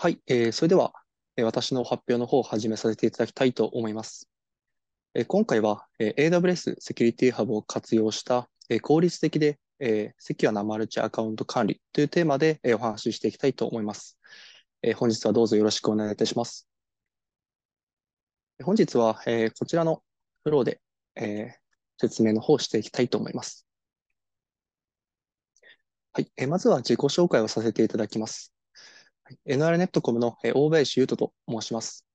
はい、えー、それでは、え私の発表の方を始めさせていただきたいと思います。えー、今回は、えー、AWS セキュリティハブを活用した、えー、効率的で、えー、セキュアなマルチアカウント管理というテーマで、えー、お話ししていきたいと思います。えー、本日はどうぞよろしくお願いいたします。本日は、えー、こちらのフローで、えー、説明の方をしていきたいと思います。はい、えー、まずは自己紹介をさせていただきます。NR ネットコムの大林優斗と申します。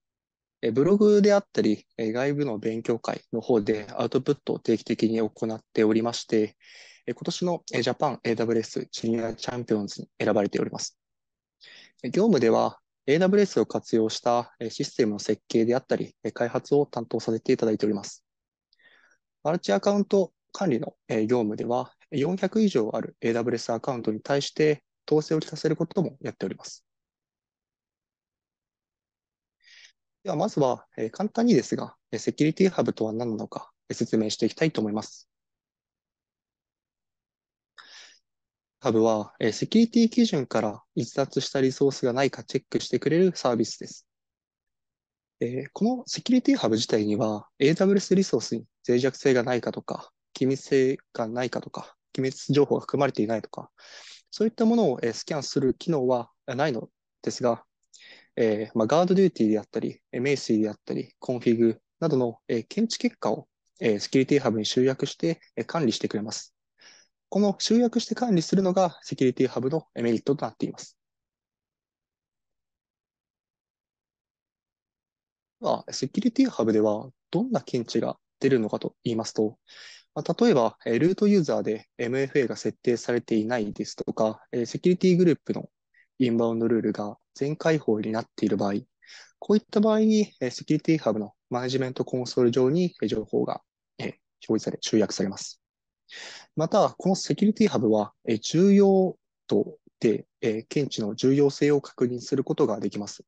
ブログであったり、外部の勉強会の方でアウトプットを定期的に行っておりまして、今年のジャパン AWS シニアチャンピオンズに選ばれております。業務では AWS を活用したシステムの設計であったり、開発を担当させていただいております。マルチアカウント管理の業務では、400以上ある AWS アカウントに対して統制を利かせることもやっております。ではまずは、え簡単にですが、セキュリティハブとは何なのか説明していきたいと思います。ハブは、えセキュリティ基準から逸脱したリソースがないかチェックしてくれるサービスです。えこのセキュリティハブ自体には AWS リソースに脆弱性がないかとか、機密性がないかとか、機密情報が含まれていないとか、そういったものをスキャンする機能はないのですが、えーまあ、ガードデューティーであったり、メイスイであったり、コンフィグなどの、えー、検知結果を、えー、セキュリティハブに集約して、えー、管理してくれます。この集約して管理するのがセキュリティハブのメリットとなっています。まあ、セキュリティハブではどんな検知が出るのかと言いますと、まあ、例えば、ルートユーザーで MFA が設定されていないですとか、セキュリティグループのインバウンドルールが全開放になっている場合、こういった場合に、セキュリティハブのマネジメントコンソール上に情報が表示され、集約されます。また、このセキュリティハブは重要度で検知の重要性を確認することができます。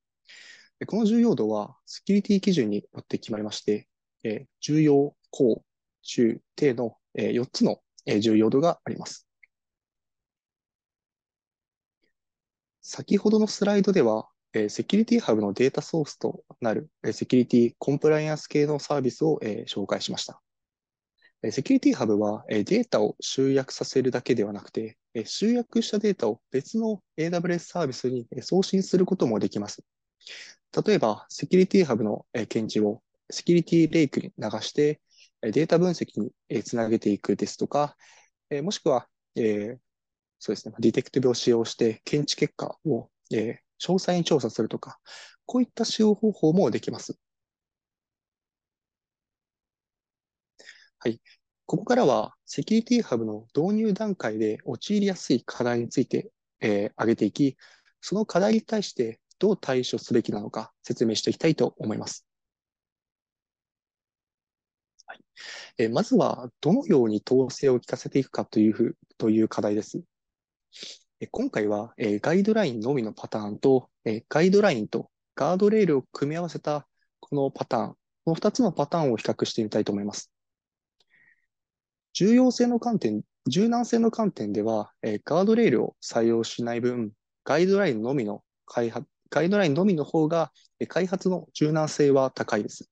この重要度はセキュリティ基準によって決まりまして、重要、高、中、低の4つの重要度があります。先ほどのスライドでは、えセキュリティハブのデータソースとなる、えセキュリティコンプライアンス系のサービスを、え紹介しました。えセキュリティハブは、えデータを集約させるだけではなくて、え集約したデータを別の AWS サービスに送信することもできます。例えば、セキュリティハブの検知をセキュリティレイクに流して、データ分析につなげていくですとか、もしくは、えそうですね、ディテクティブを使用して検知結果を、えー、詳細に調査するとか、こういった使用方法もできます。はい。ここからは、セキュリティハブの導入段階で陥りやすい課題について、えー、挙げていき、その課題に対してどう対処すべきなのか説明していきたいと思います。はい、えー、まずは、どのように統制を効かせていくかというという課題です。今回は、えガイドラインのみのパターンと、えガイドラインとガードレールを組み合わせたこのパターン、この2つのパターンを比較してみたいと思います。重要性の観点、柔軟性の観点では、えガードレールを採用しない分、ガイドラインのみの開発、ガイドラインのみの方が開発の柔軟性は高いです。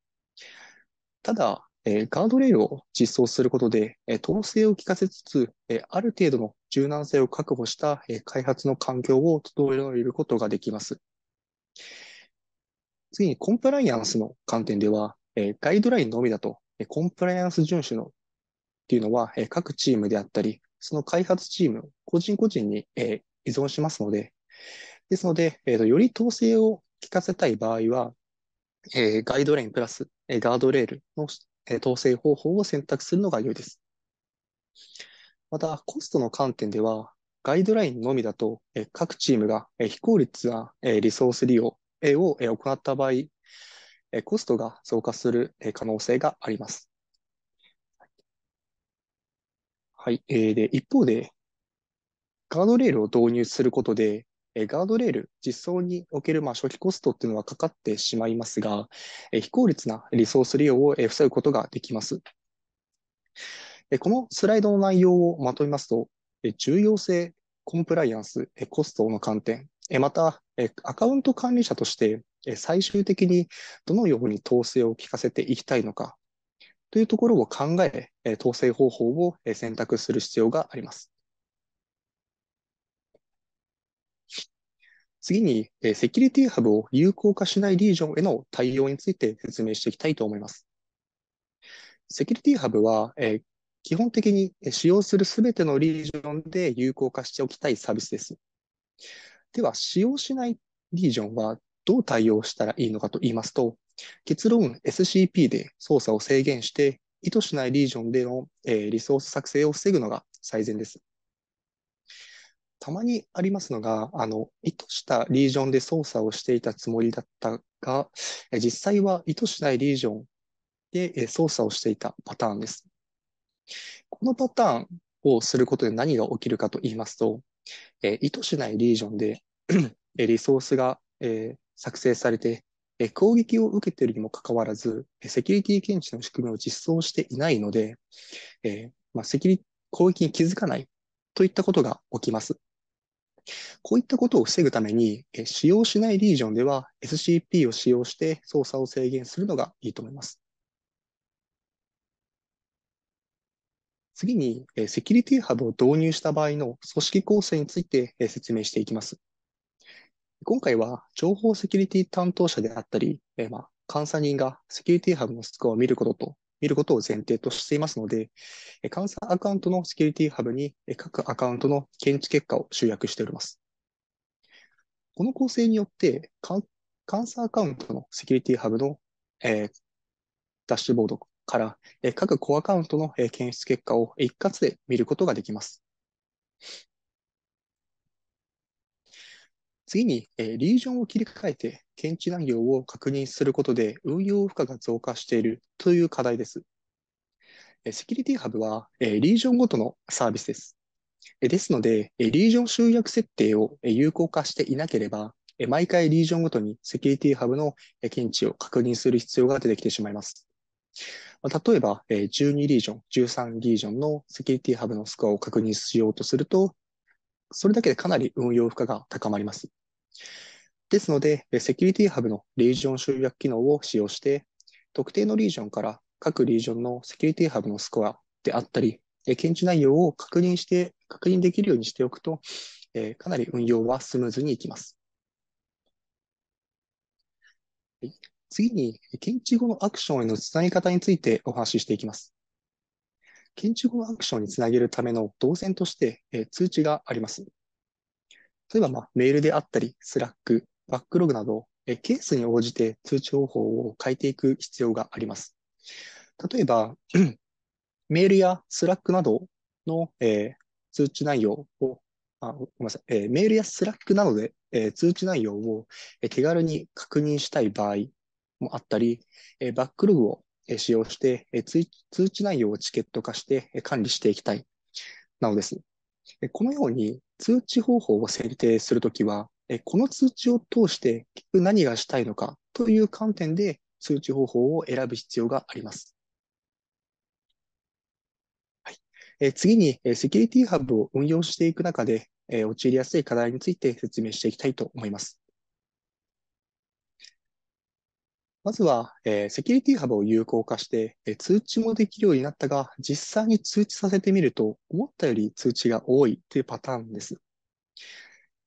ただ、えガードレールを実装することで、え統制を効かせつつ、えある程度の柔軟性を確保した、え開発の環境を整えることができます。次に、コンプライアンスの観点では、えガイドラインのみだと、えコンプライアンス遵守のっていうのは、え各チームであったり、その開発チーム、個人個人に、え依存しますので、ですので、えー、とより統制を効かせたい場合は、えガイドラインプラス、えガードレールの統制方法を選択するのが良いです。また、コストの観点では、ガイドラインのみだと、各チームが非効率なリソース利用を行った場合、コストが増加する可能性があります。はい。で、一方で、ガードレールを導入することで、えガードレール、実装におけるまあ初期コストっていうのはかかってしまいますが、え非効率なリソース利用をえ防ぐことができます。えこのスライドの内容をまとめますと、え重要性、コンプライアンス、えコストの観点、えまたえアカウント管理者として、え最終的にどのように統制を効かせていきたいのかというところを考え、統制方法を選択する必要があります。次に、えセキュリティハブを有効化しないリージョンへの対応について説明していきたいと思います。セキュリティハブは、え基本的に使用するすべてのリージョンで有効化しておきたいサービスです。では、使用しないリージョンはどう対応したらいいのかと言いますと、結論 SCP で操作を制限して、意図しないリージョンでの、えリソース作成を防ぐのが最善です。たまにありますのが、あの、意図したリージョンで操作をしていたつもりだったが、実際は意図しないリージョンで操作をしていたパターンです。このパターンをすることで何が起きるかと言いますと、え意図しないリージョンで リソースが、え作成されて、え攻撃を受けているにもかかわらず、セキュリティ検知の仕組みを実装していないので、えまあ、セキュリ攻撃に気づかないといったことが起きます。こういったことを防ぐために、え使用しないリージョンでは SCP を使用して操作を制限するのがいいと思います。次に、えセキュリティハブを導入した場合の組織構成について、え説明していきます。今回は情報セキュリティ担当者であったり、えまあ、監査人がセキュリティハブのスコアを見ることと、見ることを前提としていますので、監査アカウントのセキュリティハブに各アカウントの検知結果を集約しております。この構成によって、監査アカウントのセキュリティハブの、えー、ダッシュボードから、え各コアカウントの、え検出結果を一括で見ることができます。次に、えリージョンを切り替えて、検知内容を確認することで運用負荷が増加しているという課題です。セキュリティハブはリージョンごとのサービスです。ですので、リージョン集約設定を有効化していなければ、毎回リージョンごとにセキュリティハブの検知を確認する必要が出てきてしまいます。例えば、12リージョン、13リージョンのセキュリティハブのスコアを確認しようとすると、それだけでかなり運用負荷が高まります。ですので、セキュリティハブのリージョン集約機能を使用して、特定のリージョンから各リージョンのセキュリティハブのスコアであったり、検知内容を確認して、確認できるようにしておくと、かなり運用はスムーズにいきます。次に、検知後のアクションへのつなぎ方についてお話ししていきます。検知後のアクションにつなげるための動線として、え通知があります。例えば、まあ、メールであったり、スラック、バックログなど、ケースに応じて通知方法を変えていく必要があります。例えば、メールやスラックなどの、えー、通知内容を、あごめんなさい、えー、メールやスラックなどで、えー、通知内容を、え手軽に確認したい場合もあったり、えバックログを、え使用して、え通知内容をチケット化して、え管理していきたいなのです。このように通知方法を選定するときは、えこの通知を通して結局何がしたいのかという観点で通知方法を選ぶ必要があります。はい、え次に、えセキュリティハブを運用していく中で、え陥りやすい課題について説明していきたいと思います。まずは、えセキュリティハブを有効化して、え通知もできるようになったが、実際に通知させてみると、思ったより通知が多いというパターンです。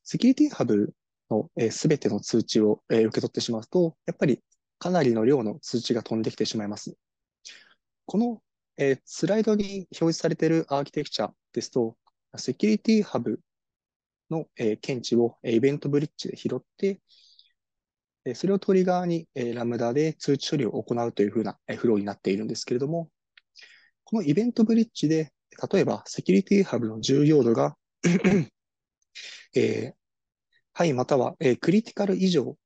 セキュリティハブのすべ、えー、ての通知を、えー、受け取ってしまうと、やっぱりかなりの量の通知が飛んできてしまいます。この、えー、スライドに表示されているアーキテクチャですと、セキュリティハブの、えー、検知を、えー、イベントブリッジで拾って、えー、それをトリガーに、えー、ラムダで通知処理を行うというふうな、えー、フローになっているんですけれども、このイベントブリッジで、例えばセキュリティハブの重要度がえー、はい、または、えー、クリティカル以上、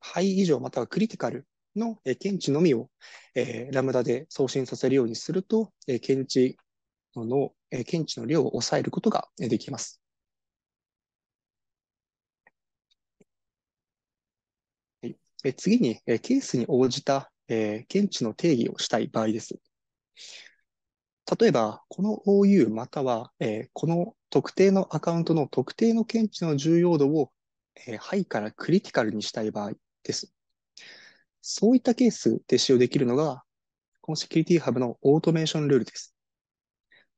はい以上またはクリティカルの、えー、検知のみを、えー、ラムダで送信させるようにすると、えー、検知の、えー、検知の量を抑えることができます。え次に、えケースに応じた、え検知の定義をしたい場合です。例えば、この OU または、えこの特定のアカウントの特定の検知の重要度を、えー、ハイからクリティカルにしたい場合です。そういったケースで使用できるのが、このセキュリティハブのオートメーションルールです。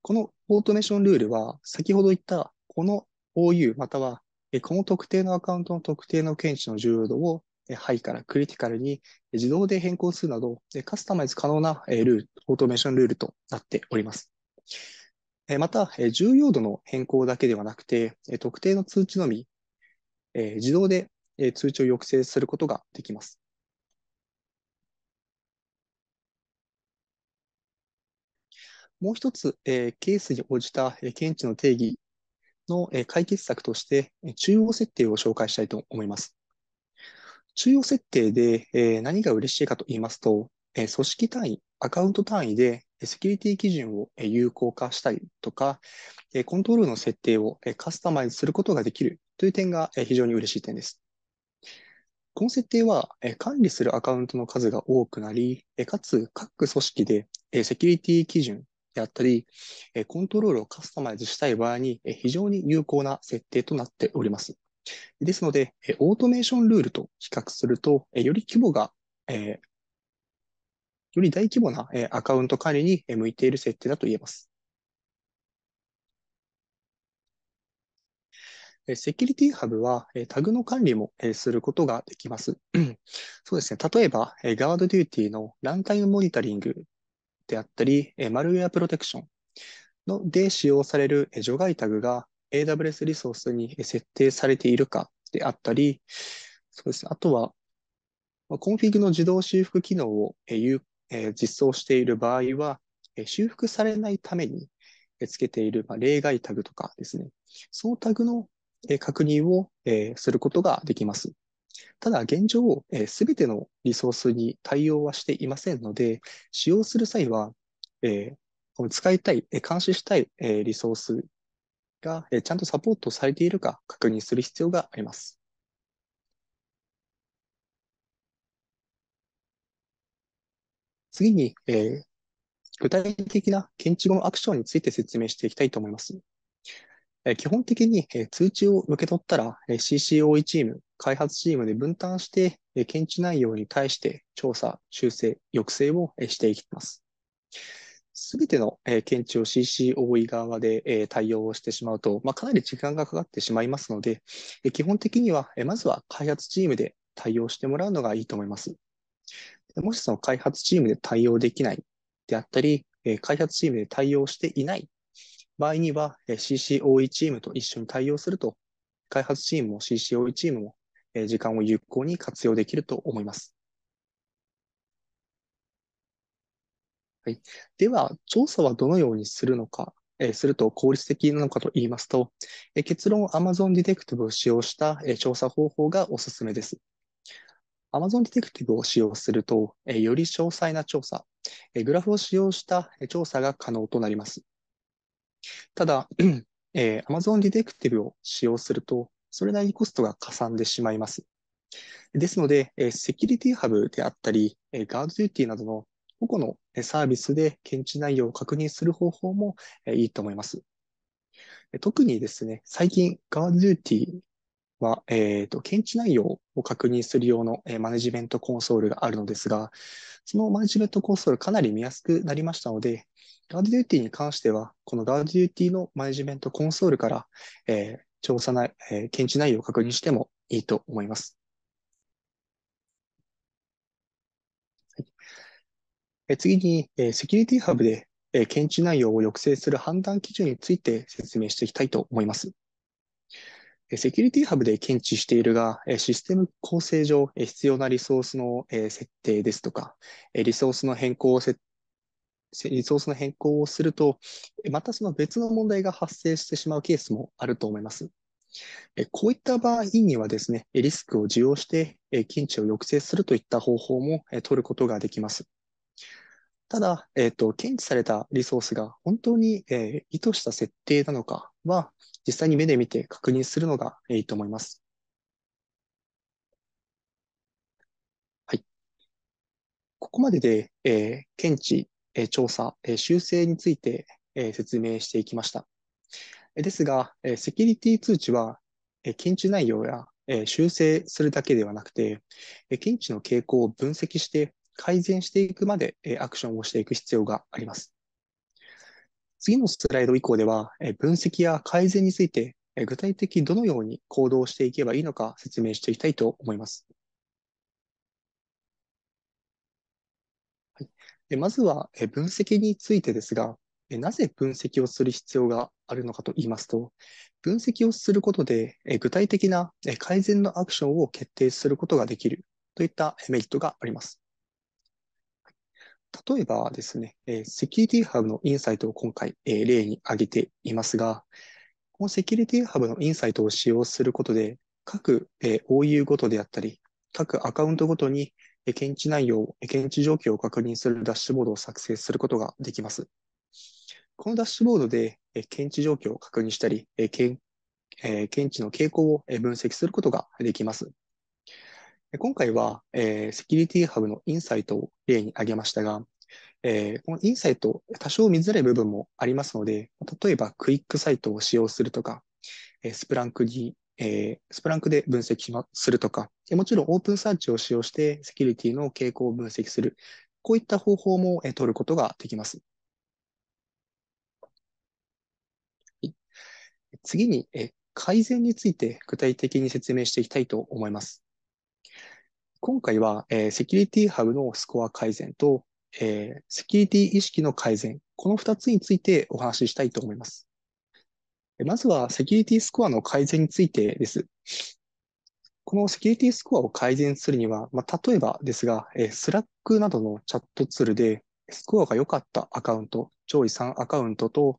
このオートメーションルールは、先ほど言ったこの OU またはこの特定のアカウントの特定の検知の重要度をハイからクリティカルに自動で変更するなど、カスタマイズ可能なルール、オートメーションルールとなっております。また、重要度の変更だけではなくて、特定の通知のみ、自動で通知を抑制することができます。もう一つ、ケースに応じた検知の定義の解決策として、中央設定を紹介したいと思います。中央設定で何が嬉しいかと言いますと、組織単位、アカウント単位でセキュリティ基準を有効化したりとか、コントロールの設定をカスタマイズすることができるという点が非常に嬉しい点です。この設定は管理するアカウントの数が多くなり、かつ各組織でセキュリティ基準であったり、コントロールをカスタマイズしたい場合に非常に有効な設定となっております。ですので、オートメーションルールと比較すると、より規模がより大規模なアカウント管理に向いている設定だと言えます。セキュリティハブはタグの管理もすることができます。そうですね。例えば、ガードデューティのランタイムモニタリングであったり、マルウェアプロテクションので使用される除外タグが AWS リソースに設定されているかであったり、そうですね。あとは、コンフィグの自動修復機能を有えー、実装している場合は、えー、修復されないために、えー、つけている、まあ、例外タグとかですね、そうタグの、えー、確認を、えー、することができます。ただ現状、す、え、べ、てのリソースに対応はしていませんので、使用する際は、えー、使いたい、監視したい、えー、リソースが、えー、ちゃんとサポートされているか確認する必要があります。次に、えー、具体的な検知後のアクションについて説明していきたいと思います。えー、基本的に、えー、通知を受け取ったら、え CCOE チーム、開発チームで分担して、え検知内容に対して調査、修正、抑制を、えしていきます。すべての、え検知を CCOE 側で、え対応をしてしまうと、まあ、かなり時間がかかってしまいますので、え基本的には、えまずは開発チームで対応してもらうのがいいと思います。もしその開発チームで対応できないであったり、開発チームで対応していない場合には、CCOE チームと一緒に対応すると、開発チームも CCOE チームも時間を有効に活用できると思います。はい、では、調査はどのようにするのか、えすると効率的なのかと言いますと、え結論 Amazon Detective を使用した、え調査方法がおすすめです。Amazon Detective を使用すると、えより詳細な調査、えグラフを使用した調査が可能となります。ただ、えー、Amazon Detective を使用すると、それなりにコストがかさんでしまいます。ですので、えセキュリティハブであったり、えガードデューティーなどの個々のサービスで検知内容を確認する方法もいいと思います。特にですね、最近、ガードデューティーは、えーと、と検知内容を確認する用の、えー、マネジメントコンソールがあるのですが、そのマネジメントコンソールかなり見やすくなりましたので、ガードデューティーに関しては、このガードデューティーのマネジメントコンソールから、えー、調査内、えー、検知内容を確認してもいいと思います。はい、えー、次に、えー、セキュリティハブで、えー、検知内容を抑制する判断基準について説明していきたいと思います。セキュリティハブで検知しているが、システム構成上、必要なリソースの設定ですとか、リソースの変更を設リソースの変更をすると、またその別の問題が発生してしまうケースもあると思います。こういった場合にはですね、リスクを受容して検知を抑制するといった方法も取ることができます。ただ、えっと、検知されたリソースが本当に、え意図した設定なのかは、実際に目で見て確認するのがいいと思います。はい。ここまでで、えー、検知、えー、調査、えー、修正について、えー、説明していきました。ですが、えー、セキュリティ通知は、えー、検知内容や、えー、修正するだけではなくて、えー、検知の傾向を分析して改善していくまで、えー、アクションをしていく必要があります。次のスライド以降では、分析や改善について、具体的にどのように行動していけばいいのか説明していきたいと思います。はい、でまずは、分析についてですが、なぜ分析をする必要があるのかと言いますと、分析をすることで具体的な改善のアクションを決定することができるといったメリットがあります。例えばですね、えー、セキュリティハブのインサイトを今回、えー、例に挙げていますが、このセキュリティハブのインサイトを使用することで、各、えー、OU ごとであったり、各アカウントごとに、えー、検知内容、検知状況を確認するダッシュボードを作成することができます。このダッシュボードで、えー、検知状況を確認したり、えー、検知の傾向を分析することができます。今回は、えー、セキュリティハブのインサイトを例に挙げましたが、えー、このインサイト、多少見づらい部分もありますので、例えばクイックサイトを使用するとか、スプランクに、えー、スプランクで分析するとか、もちろんオープンサーチを使用してセキュリティの傾向を分析する、こういった方法も、えー、取ることができます。次に、えー、改善について具体的に説明していきたいと思います。今回は、えー、セキュリティハブのスコア改善と、えー、セキュリティ意識の改善、この2つについてお話ししたいと思います。まずは、セキュリティスコアの改善についてです。このセキュリティスコアを改善するには、まあ、例えばですが、スラックなどのチャットツールで、スコアが良かったアカウント、上位3アカウントと、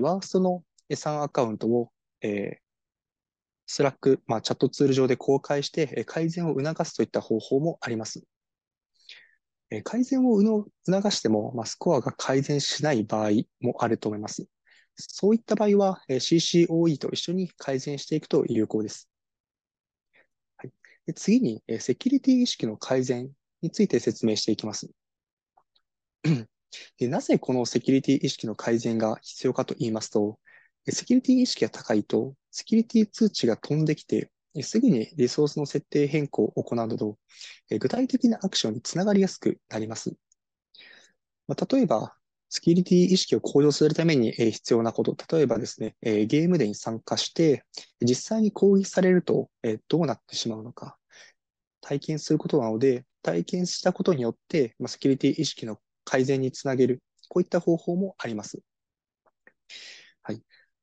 ワーストの3アカウントを、えー、スラック、まあ、チャットツール上で公開して、改善を促すといった方法もあります。改善を促しても、まあ、スコアが改善しない場合もあると思います。そういった場合は CCOE と一緒に改善していくと有効です。はい、次にセキュリティ意識の改善について説明していきます。でなぜこのセキュリティ意識の改善が必要かと言いますと、セキュリティ意識が高いと、セキュリティ通知が飛んできて、すぐにリソースの設定変更を行うなど、具体的なアクションにつながりやすくなります。ま例えば、セキュリティ意識を向上するために必要なこと、例えばですね、ゲームデーに参加して、実際に攻撃されるとどうなってしまうのか、体験することなので、体験したことによって、セキュリティ意識の改善につなげる、こういった方法もあります。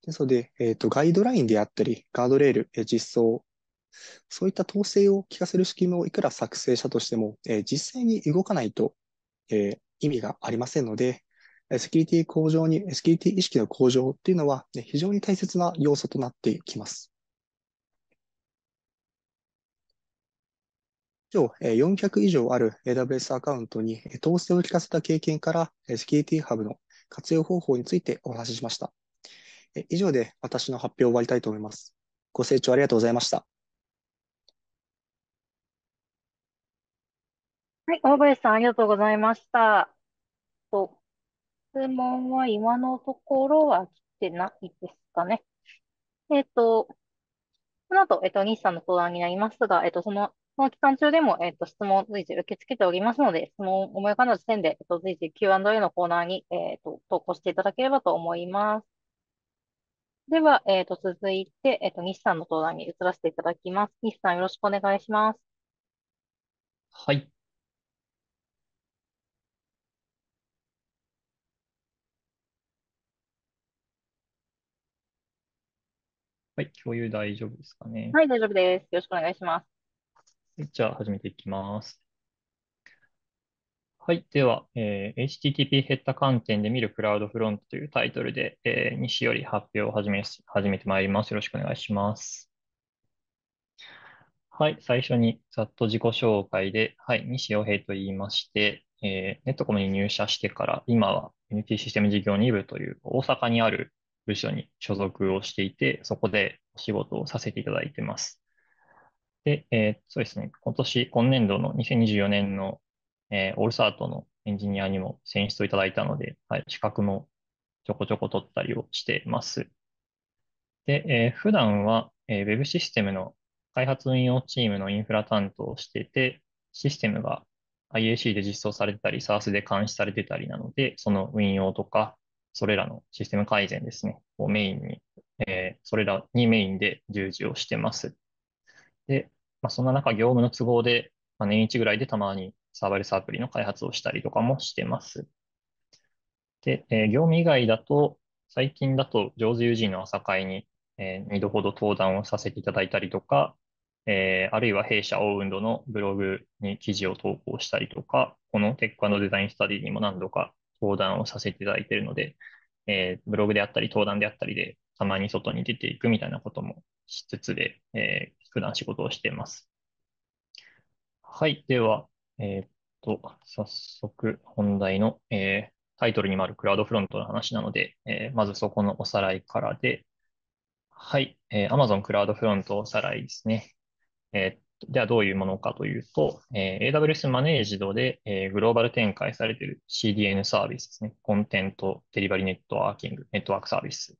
ですので、えっ、ー、と、ガイドラインであったり、ガードレール、えー、実装、そういった統制を効かせる仕組みをいくら作成したとしても、えー、実際に動かないと、えー、意味がありませんので、セキュリティ向上に、セキュリティ意識の向上っていうのは、ね、非常に大切な要素となってきます。以上、400以上ある AWS アカウントに統制を効かせた経験から、セキュリティハブの活用方法についてお話ししました。以上で私の発表を終わりたいと思います。ご清聴ありがとうございました。はい、大林さんありがとうございました。と質問は今のところは来てないですかね。えっ、ー、と、この後、えっ、ー、と、西さんの相談になりますが、えっ、ー、と、その、この期間中でも、えっ、と、質問随時受け付けておりますので、質問を思い浮かんだ時点で、えっ、と、随時 Q&A のコーナーに、えっ、と、投稿していただければと思います。では、えっと、続いて、えっと、西さんの登壇に移らせていただきます。西さん、よろしくお願いします。はい。はい、共有大丈夫ですかね。はい、大丈夫です。よろしくお願いします。じゃあ、始めていきます。はい。では、えー、HTTP ヘッダ観点で見るクラウドフロントというタイトルで、えー、西より発表を始め始めてまいります。よろしくお願いします。はい。最初にざっと自己紹介で、はい。西洋平と言いまして、えー、ネットコムに入社してから、今は NT システム事業2部という大阪にある部署に所属をしていて、そこでお仕事をさせていただいてます。で、えー、そうですね、今年、今年度の2024年のえー、オールサートのエンジニアにも選出をいただいたので、はい、資格もちょこちょこ取ったりをしてます。で、えー、普段は、えー、Web システムの開発運用チームのインフラ担当をしてて、システムが IAC で実装されてたり、SARS で監視されてたりなので、その運用とか、それらのシステム改善ですね、をメインに、えー、それらにメインで従事をしてます。で、まあ、そんな中、業務の都合で、まあ、年1ぐらいでたまにサーバレスアプリの開発をしたりとかもしてます。で、えー、業務以外だと、最近だと、上手友人の朝会に、えー、2度ほど登壇をさせていただいたりとか、えー、あるいは弊社オーウンドのブログに記事を投稿したりとか、このテックデザインスタディにも何度か登壇をさせていただいているので、えー、ブログであったり登壇であったりで、たまに外に出ていくみたいなこともしつつで、えー、普段仕事をしています。はい。では、えー、っと、早速本題の、えー、タイトルにもあるクラウドフロントの話なので、えー、まずそこのおさらいからで、はい、えー、Amazon クラウドフロントおさらいですね。えー、ではどういうものかというと、えー、AWS マネージドで、えー、グローバル展開されている CDN サービスですね。コンテントデリバリーネットワーキング、ネットワークサービス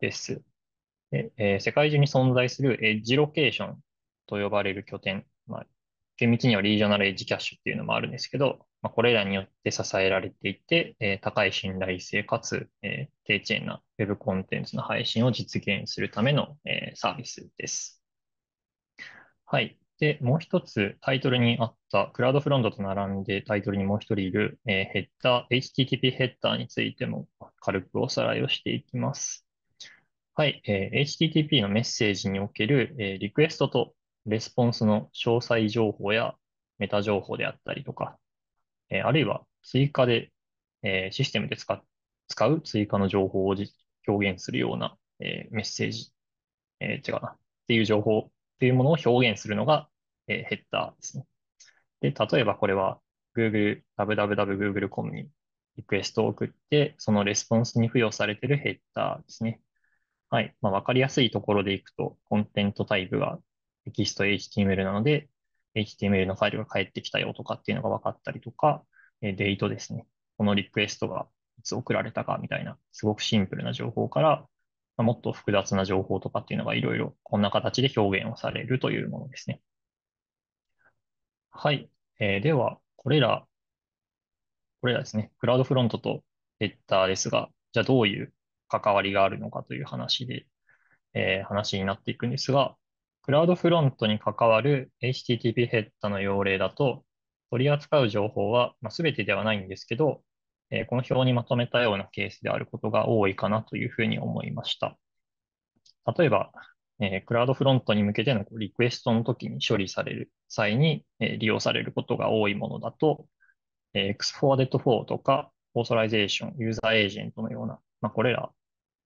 です。でえー、世界中に存在するエッジロケーションと呼ばれる拠点、まあ、厳密にはリージョナルエッジキャッシュっていうのもあるんですけど、まあ、これらによって支えられていて、えー、高い信頼性かつ、えー、低遅延な Web コンテンツの配信を実現するための、えー、サービスです。はい。で、もう一つタイトルにあったクラウドフロントと並んでタイトルにもう一人いる、えー、ヘッダー、HTTP ヘッダーについても軽くおさらいをしていきます。はい、えー、HTTP のメッセージにおける、えー、リクエストとレスポンスの詳細情報やメタ情報であったりとか、えーあるいは追加で、えーシステムで使っ使う追加の情報をじ表現するような、えーメッセージ、えー違うな、っていう情報っていうものを表現するのが、えーヘッダーですね。で、例えばこれは Google、www.google.com にリクエストを送って、そのレスポンスに付与されているヘッダーですね。はい。まあ、わかりやすいところでいくと、コンテントタイプがテキスト HTML なので、HTML のファイルが返ってきたよとかっていうのが分かったりとか、えデートですね。このリクエストがいつ送られたかみたいな、すごくシンプルな情報から、まもっと複雑な情報とかっていうのがいろいろこんな形で表現をされるというものですね。はい。えー、では、これら、これらですね、クラウドフロントとヘッダーですが、じゃあどういう関わりがあるのかという話で、えー、話になっていくんですが、クラウドフロントに関わる HTTP ヘッダの要例だと、取り扱う情報は、まあ、全てではないんですけど、えー、この表にまとめたようなケースであることが多いかなというふうに思いました。例えば、えー、クラウドフロントに向けてのリクエストの時に処理される際に、えー、利用されることが多いものだと、えー、x 4 o r w a 4とか、オーソライゼーション、ユーザーエージェントのような、まあ、これら、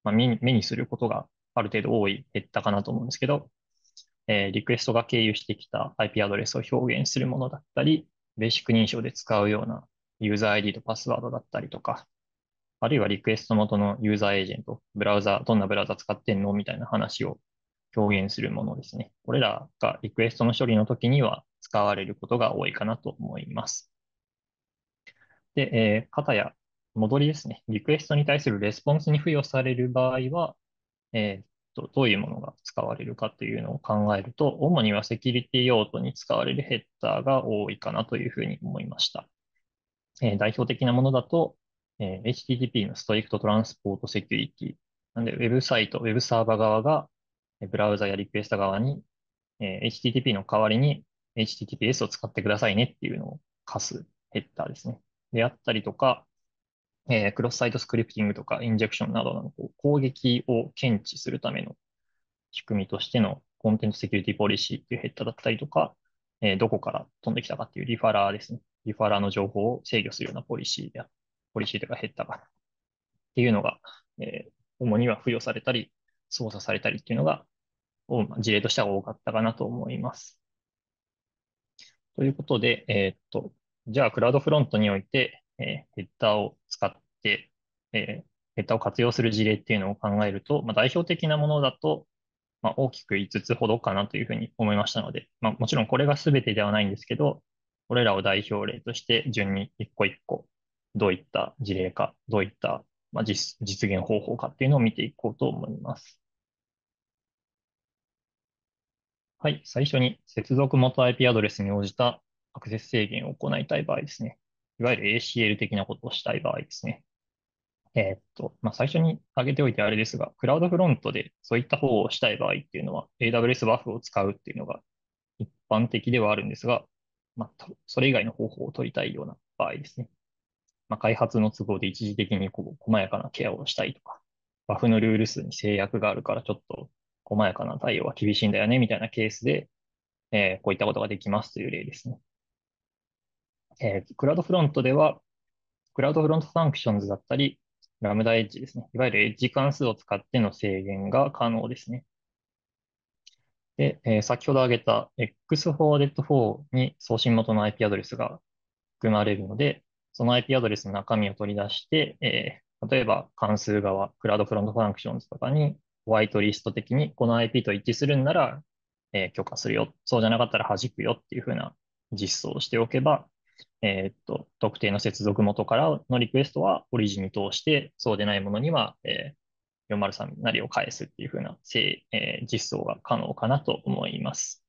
まあ、目にすることがある程度多いヘッダかなと思うんですけど、えー、リクエストが経由してきた IP アドレスを表現するものだったり、ベーシック認証で使うようなユーザー ID とパスワードだったりとか、あるいはリクエスト元のユーザーエージェント、ブラウザ、どんなブラウザ使ってんのみたいな話を表現するものですね。これらがリクエストの処理の時には使われることが多いかなと思います。で、えー、片や戻りですね。リクエストに対するレスポンスに付与される場合は、えー、どどういうものが使われるかというのを考えると、主にはセキュリティ用途に使われるヘッダーが多いかなというふうに思いました。えー、代表的なものだと、えー、HTTP のストリクトトランスポートセキュリティ。なんで、ウェブサイト、ウェブサーバー側が、ブラウザやリクエスト側に、えー、HTTP の代わりに HTTPS を使ってくださいねっていうのを課すヘッダーですね。であったりとか、えー、クロスサイトスクリプティングとかインジェクションなどの攻撃を検知するための仕組みとしてのコンテンツセキュリティポリシーっていうヘッダーだったりとか、えー、どこから飛んできたかっていうリファラーですね。リファラーの情報を制御するようなポリシーや、ポリシーとかヘッダーがっていうのが、えー、主には付与されたり、操作されたりっていうのが、事例としては多かったかなと思います。ということで、えー、っと、じゃあクラウドフロントにおいて、えヘッダーを使って、えヘッダーを活用する事例っていうのを考えると、まあ、代表的なものだと、まあ、大きく5つほどかなというふうに思いましたので、まあ、もちろんこれが全てではないんですけど、これらを代表例として順に一個一個、どういった事例か、どういった、まあ、実実現方法かっていうのを見ていこうと思います。はい、最初に接続元 IP アドレスに応じたアクセス制限を行いたい場合ですね。いわゆる ACL 的なことをしたい場合ですね。えー、っと、まあ、最初に挙げておいてあれですが、クラウドフロントでそういった方をしたい場合っていうのは、AWS バフを使うっていうのが一般的ではあるんですが、まあ、それ以外の方法を取りたいような場合ですね。まあ、開発の都合で一時的にこう細やかなケアをしたいとか、バフのルール数に制約があるからちょっと細やかな対応は厳しいんだよねみたいなケースで、えー、こういったことができますという例ですね。えー、クラウドフロントでは、クラウドフロントファンクションズだったり、ラムダエッジですね。いわゆるエッジ関数を使っての制限が可能ですね。で、えー、先ほど挙げた x 4 d 4に送信元の IP アドレスが含まれるので、その IP アドレスの中身を取り出して、えー、例えば関数側、クラウドフロントファンクションズとかに、ホワイトリスト的にこの IP と一致するんなら、えー、許可するよ。そうじゃなかったら弾くよっていうふうな実装をしておけば、えー、っと、特定の接続元からのリクエストはオリジンに通して、そうでないものには、えー、403なりを返すっていうふうな、えー、実装が可能かなと思います。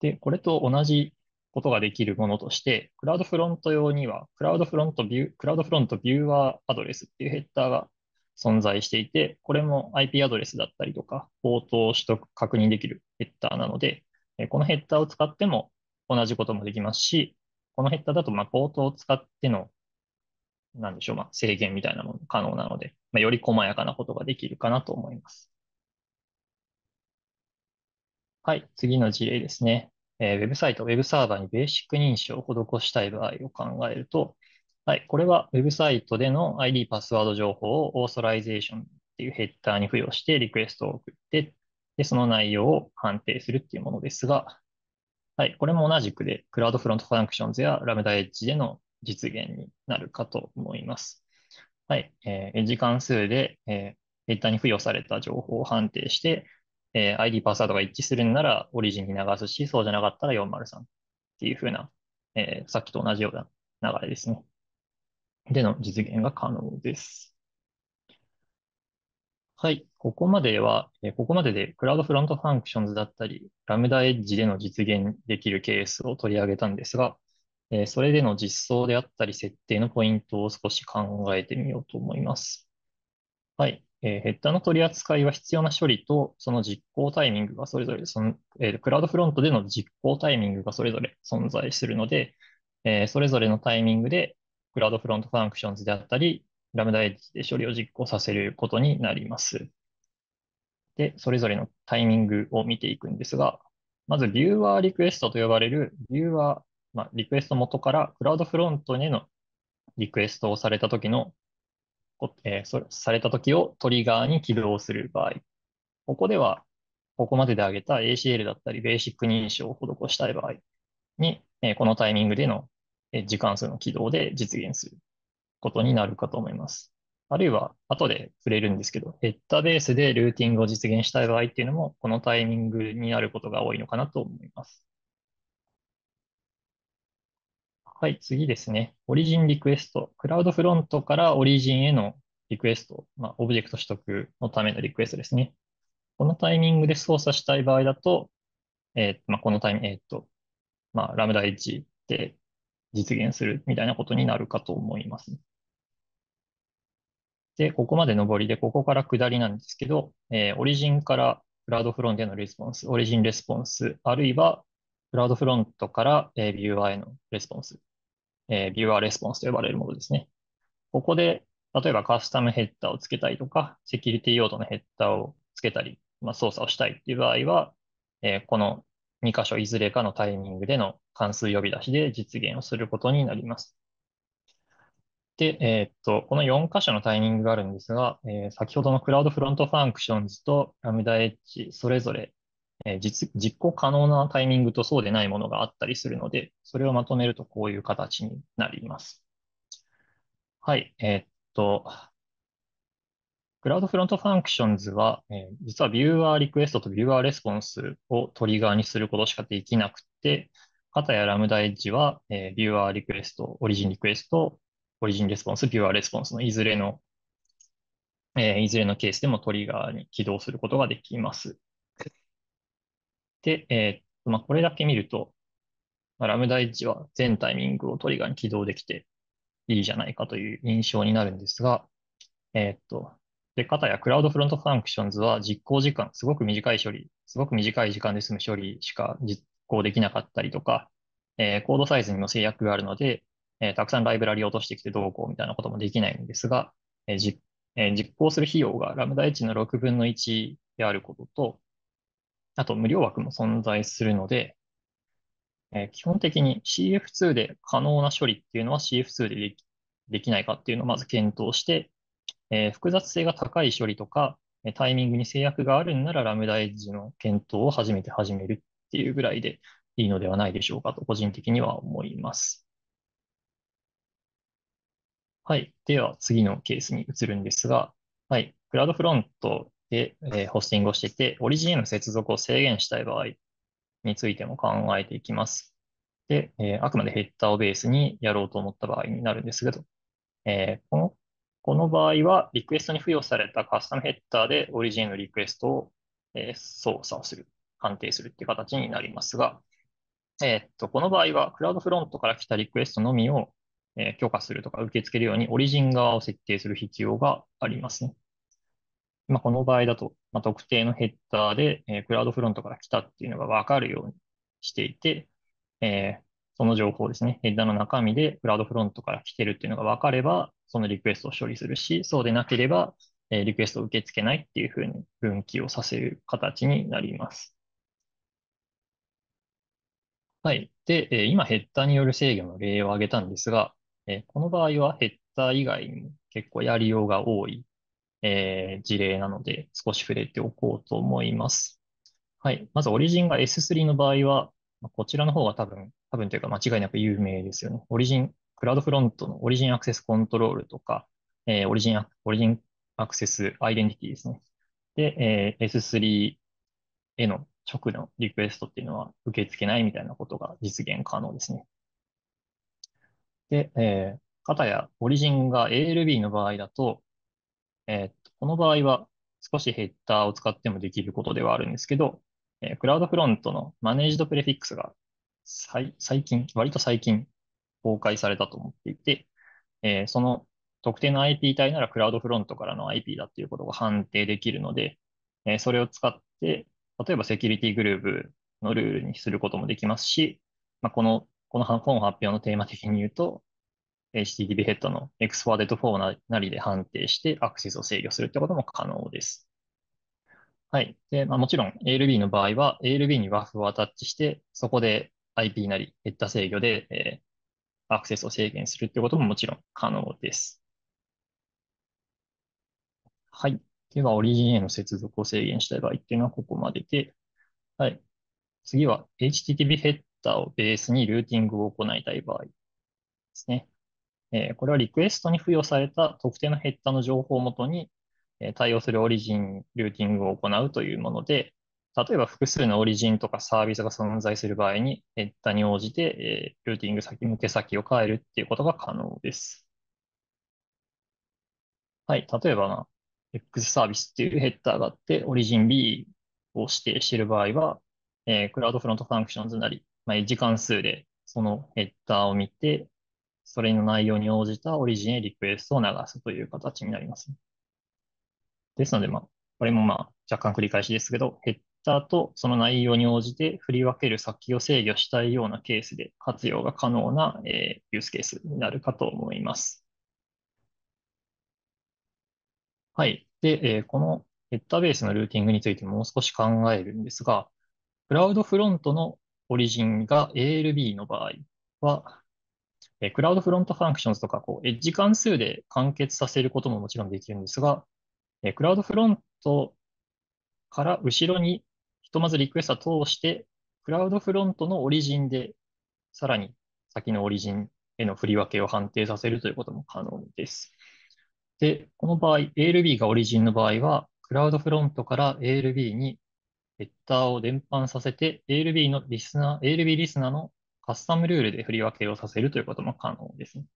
で、これと同じことができるものとして、クラウドフロント用には、クラウドフロントビュー、クラウドフロントビューアーアドレスっていうヘッダーが存在していて、これも IP アドレスだったりとか、応答を取得、確認できるヘッダーなので、このヘッダーを使っても同じこともできますし、このヘッダーだと、まあ、ポートを使っての、なんでしょう、まあ、制限みたいなものも可能なので、まあ、より細やかなことができるかなと思います。はい、次の事例ですね。えー、ウェブサイト、ウェブサーバーにベーシック認証を施したい場合を考えると、はい、これはウェブサイトでの ID、パスワード情報をオーソライゼーションっていうヘッダーに付与してリクエストを送って、でその内容を判定するっていうものですが、はい、これも同じくで、クラウドフロントファンクションズやラムダエッジでの実現になるかと思います。はい、えー、エッジ関数で、えー、データに付与された情報を判定して、えー、ID パスワードが一致するならオリジンに流すし、そうじゃなかったら403っていうふうな、えー、さっきと同じような流れですね。での実現が可能です。はい。ここまでは、えここまででクラウドフロントファンクションズだったり、ラムダエッジでの実現できるケースを取り上げたんですが、えそれでの実装であったり、設定のポイントを少し考えてみようと思います。はい。えーヘッダーの取り扱いは必要な処理と、その実行タイミングがそれぞれその、えクラウドフロントでの実行タイミングがそれぞれ存在するので、えそれぞれのタイミングで、クラウドフロントファンクションズであったり、ラムダエッジで処理を実行させることになります。で、それぞれのタイミングを見ていくんですが、まずビューワーリクエストと呼ばれるビューワー、まあ、リクエスト元からクラウドフロントへのリクエストをされた時の、えー、そされた時をトリガーに起動する場合。ここでは、ここまでで挙げた ACL だったり、ベーシック認証を施したい場合に、えー、このタイミングでの時間数の起動で実現することになるかと思います。あるいは、後で触れるんですけど、ヘッダベースでルーティングを実現したい場合っていうのも、このタイミングになることが多いのかなと思います。はい、次ですね。オリジンリクエスト。クラウドフロントからオリジンへのリクエスト。まあ、オブジェクト取得のためのリクエストですね。このタイミングで操作したい場合だと、えー、まあ、このタイミング、えっ、ー、と、まあ、ラムダ1で実現するみたいなことになるかと思います、ね。で、ここまで上りで、ここから下りなんですけど、えー、オリジンからクラウドフロントへのレスポンス、オリジンレスポンス、あるいはクラウドフロントから、えー、ビューアーへのレスポンス、えー、ビューアーレスポンスと呼ばれるものですね。ここで、例えばカスタムヘッダーをつけたりとか、セキュリティ用途のヘッダーをつけたり、まあ、操作をしたいっていう場合は、えー、この2箇所いずれかのタイミングでの関数呼び出しで実現をすることになります。で、えー、っと、この4箇所のタイミングがあるんですが、えー、先ほどのクラウドフロントファンクションズとラムダエッジ、それぞれ、えー、実実行可能なタイミングとそうでないものがあったりするので、それをまとめるとこういう形になります。はい、えー、っと、クラウドフロントファンクションズは、えー、実はビューアーリクエストとビューアーレスポンスをトリガーにすることしかできなくて、かたやラムダエッジは、えー、ビューアーリクエスト、オリジンリクエスト、オリジンレスポンス、ピュアレスポンスのいずれの、えー、いずれのケースでもトリガーに起動することができます。で、えー、まあ、これだけ見ると、まあ、ラムダエッジは全タイミングをトリガーに起動できていいじゃないかという印象になるんですが、えー、っと、で、かたやクラウドフロントファンクションズは実行時間、すごく短い処理、すごく短い時間で済む処理しか実行できなかったりとか、えー、コードサイズにも制約があるので、えー、たくさんライブラリを落としてきてどうこうみたいなこともできないんですが、えーじえー、実行する費用がラムダ1の6分の1であることと、あと無料枠も存在するので、えー、基本的に CF2 で可能な処理っていうのは CF2 でできできないかっていうのをまず検討して、えー、複雑性が高い処理とか、タイミングに制約があるんならラムダエッジの検討を初めて始めるっていうぐらいでいいのではないでしょうかと個人的には思います。はい。では、次のケースに移るんですが、はい。クラウドフロントで、えーホスティングをしていて、オリジンへの接続を制限したい場合についても考えていきます。で、えーあくまでヘッダーをベースにやろうと思った場合になるんですけど、えーこの、この場合は、リクエストに付与されたカスタムヘッダーでオリジンへのリクエストを、えー操作をする、判定するっていう形になりますが、えーっと、この場合は、クラウドフロントから来たリクエストのみをえ許可するとか受け付けるようにオリジン側を設定する必要がありますね。まあ、この場合だと、まあ、特定のヘッダーで、えクラウドフロントから来たっていうのがわかるようにしていて、えー、その情報ですね、ヘッダーの中身でクラウドフロントから来てるっていうのがわかれば、そのリクエストを処理するし、そうでなければ、えリクエストを受け付けないっていうふうに分岐をさせる形になります。はい。で、今ヘッダーによる制御の例を挙げたんですが、えこの場合はヘッダー以外にも結構やりようが多い、えー、事例なので少し触れておこうと思います。はい。まずオリジンが S3 の場合は、こちらの方が多分、多分というか間違いなく有名ですよね。オリジン、クラウドフロントのオリジンアクセスコントロールとか、えー、オリジン、オリジンアクセスアイデンティティですね。で、えー、S3 への直のリクエストっていうのは受け付けないみたいなことが実現可能ですね。で、えー、やオリジンが ALB の場合だと、えー、この場合は少しヘッダーを使ってもできることではあるんですけど、えー、クラウドフロントのマネージドプレフィックスが最近、割と最近公開されたと思っていて、えー、その特定の IP 体ならクラウドフロントからの IP だっていうことが判定できるので、えー、それを使って、例えばセキュリティグループのルールにすることもできますし、まあ、このこの本発表のテーマ的に言うと、HTTP ヘッドのエクスーデッォ4なりで判定してアクセスを制御するってことも可能です。はい。で、まあ、もちろん ALB の場合は ALB に WAF をアタッチして、そこで IP なりヘッダ制御で、えー、アクセスを制限するってことももちろん可能です。はい。では、オリジンへの接続を制限したい場合っていうのはここまでで、はい。次は HTTP ヘッタをベースにルーティングを行いたい場合ですね。えー、これはリクエストに付与された特定のヘッダの情報をもとに、え対応するオリジンルーティングを行うというもので、例えば複数のオリジンとかサービスが存在する場合に、ヘッダに応じて、えルーティング先、向け先を変えるっていうことが可能です。はい、例えば X サービスっていうヘッダーがあって、オリジン B を指定している場合は、えー、クラウドフロントファンクションズなり、まあ、時間数でそのヘッダーを見て、それの内容に応じたオリジンへリクエストを流すという形になります。ですので、まあ、これもまあ若干繰り返しですけど、ヘッダーとその内容に応じて振り分ける先を制御したいようなケースで活用が可能な、えー、ユースケースになるかと思います。はい。で、えー、このヘッダーベースのルーティングについてもう少し考えるんですが、クラウドフロントのオリジンが ALB の場合は、えクラウドフロントファンクションズとか、こう、エッジ関数で完結させることももちろんできるんですが、えクラウドフロントから後ろに、ひとまずリクエストを通して、クラウドフロントのオリジンで、さらに先のオリジンへの振り分けを判定させるということも可能です。で、この場合、ALB がオリジンの場合は、クラウドフロントから ALB にヘッダーを伝搬させて ALB のリスナー、ALB リスナーのカスタムルールで振り分けをさせるということも可能ですね。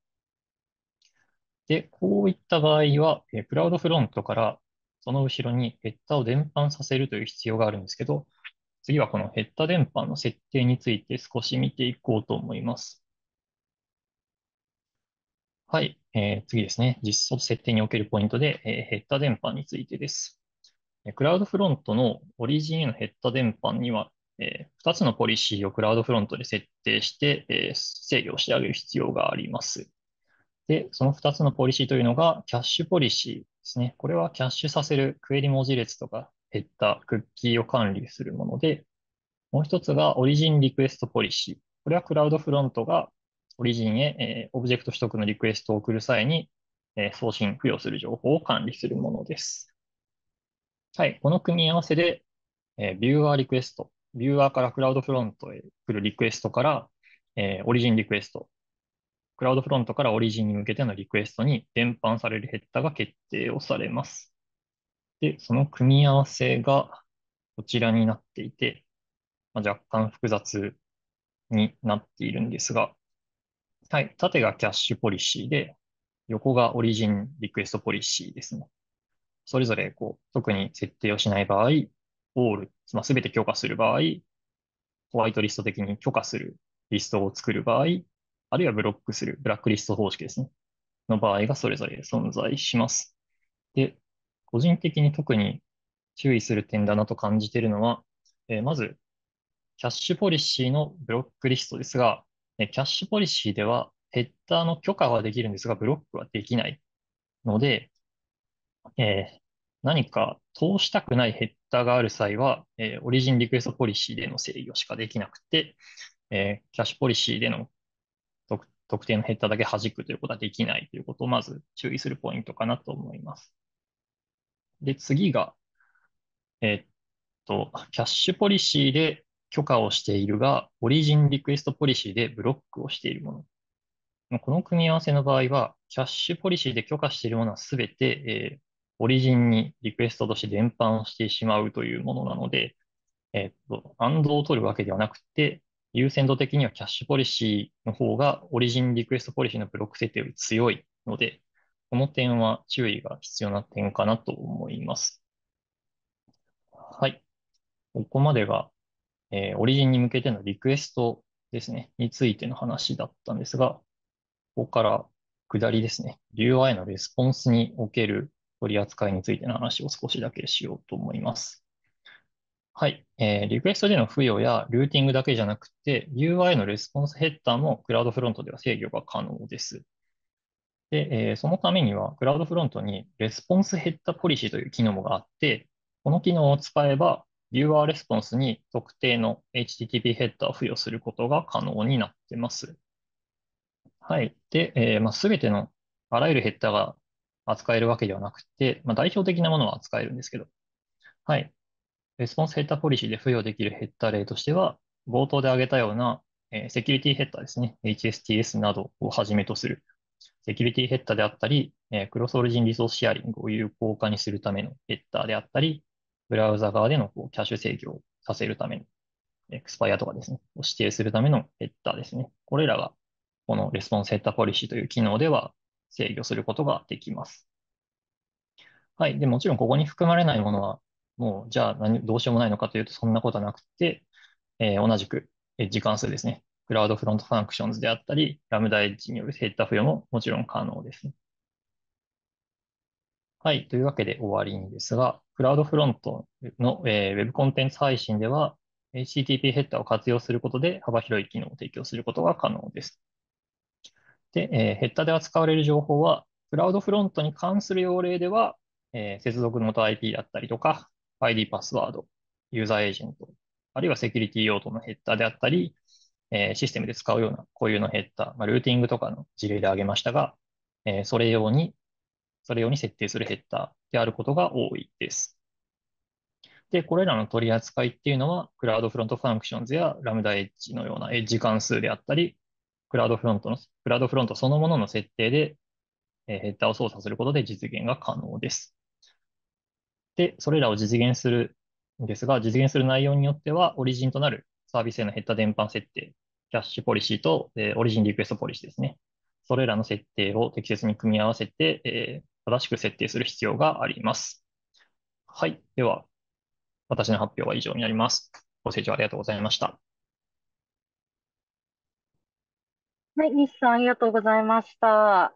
で、こういった場合は、えクラウドフロントからその後ろにヘッダーを伝播させるという必要があるんですけど、次はこのヘッダー伝播の設定について少し見ていこうと思います。はい、えー、次ですね。実装設定におけるポイントで、えー、ヘッダー伝播についてです。クラウドフロントのオリジンへのヘッダ伝播には、え2つのポリシーをクラウドフロントで設定して、え制御してあげる必要があります。で、その2つのポリシーというのが、キャッシュポリシーですね。これはキャッシュさせるクエリ文字列とかヘッダクッキーを管理するもので、もう1つがオリジンリクエストポリシー。これはクラウドフロントがオリジンへ、えオブジェクト取得のリクエストを送る際に、え送信、付与する情報を管理するものです。はい、この組み合わせで、えー、ビューアーリクエスト、ビューアーからクラウドフロントへ来るリクエストから、えー、オリジンリクエスト、クラウドフロントからオリジンに向けてのリクエストに伝播されるヘッダーが決定をされます。で、その組み合わせがこちらになっていて、まあ、若干複雑になっているんですが、はい、縦がキャッシュポリシーで、横がオリジンリクエストポリシーですね。それぞれこう、特に設定をしない場合、オール、まあ、全て許可する場合、ホワイトリスト的に許可するリストを作る場合、あるいはブロックする、ブラックリスト方式ですね。の場合がそれぞれ存在します。で、個人的に特に注意する点だなと感じているのは、えー、まず、キャッシュポリシーのブロックリストですが、キャッシュポリシーではヘッダーの許可はできるんですが、ブロックはできないので、えー何か通したくないヘッダーがある際は、えーオリジンリクエストポリシーでの制御しかできなくて、えーキャッシュポリシーでの特特定のヘッダーだけ弾くということはできないということをまず注意するポイントかなと思います。で、次が、えーっと、キャッシュポリシーで許可をしているが、オリジンリクエストポリシーでブロックをしているもの。まこの組み合わせの場合は、キャッシュポリシーで許可しているものはすべて、えーオリジンにリクエストとして伝播してしまうというものなので、えっと、ンドを取るわけではなくて、優先度的にはキャッシュポリシーの方が、オリジンリクエストポリシーのブロック設定より強いので、この点は注意が必要な点かなと思います。はい。ここまでが、えー、オリジンに向けてのリクエストですね、についての話だったんですが、ここから下りですね、u i のレスポンスにおける取り扱いについての話を少しだけしようと思います。はい。えー、リクエストでの付与やルーティングだけじゃなくて、UI のレスポンスヘッダーもクラウドフロントでは制御が可能です。で、えー、そのためには、クラウドフロントにレスポンスヘッダーポリシーという機能があって、この機能を使えば、ビューーレスポンスに特定の HTTP ヘッダーを付与することが可能になってます。はい。で、えーまあ、全てのあらゆるヘッダーが扱えるわけではなくて、まあ、代表的なものは扱えるんですけど、はい。レスポンスヘッダーポリシーで付与できるヘッダー例としては、冒頭で挙げたような、えー、セキュリティヘッダーですね、HSTS などをはじめとする、セキュリティヘッダーであったり、えー、クロスオリジンリソースシェアリングを有効化にするためのヘッダーであったり、ブラウザ側でのこうキャッシュ制御をさせるための、エクスパイアとかですね、を指定するためのヘッダーですね。これらが、このレスポンスヘッダーポリシーという機能では制御することができます。はい。で、もちろんここに含まれないものは、もう、じゃあ何、どうしようもないのかというと、そんなことはなくて、えー、同じく、えッ時間数ですね。クラウドフロントファンクションズであったり、ラムダエッジによるヘッダ付与ももちろん可能ですね。はい。というわけで終わりにですが、クラウドフロントの、えー、ウェブコンテンツ配信では、HTTP ヘッダーを活用することで幅広い機能を提供することが可能です。で、えー、ヘッダで扱われる情報は、クラウドフロントに関する要例では、えー、接続元 IP だったりとか、ID パスワード、ユーザーエージェント、あるいはセキュリティ用途のヘッダであったり、えー、システムで使うような固有のヘッダ、まあ、ルーティングとかの事例で挙げましたが、えー、それ用に、それ用に設定するヘッダであることが多いです。で、これらの取り扱いっていうのは、クラウドフロントファンクションズやラムダエッジのようなエッジ関数であったり、クラウドフロントの、クラウドフロントそのものの設定で、えヘッダーを操作することで実現が可能です。で、それらを実現するんですが、実現する内容によっては、オリジンとなるサービスへのヘッダー伝播設定、キャッシュポリシーと、えオリジンリクエストポリシーですね。それらの設定を適切に組み合わせて、え正しく設定する必要があります。はい。では、私の発表は以上になります。ご清聴ありがとうございました。はい、西さんありがとうございました。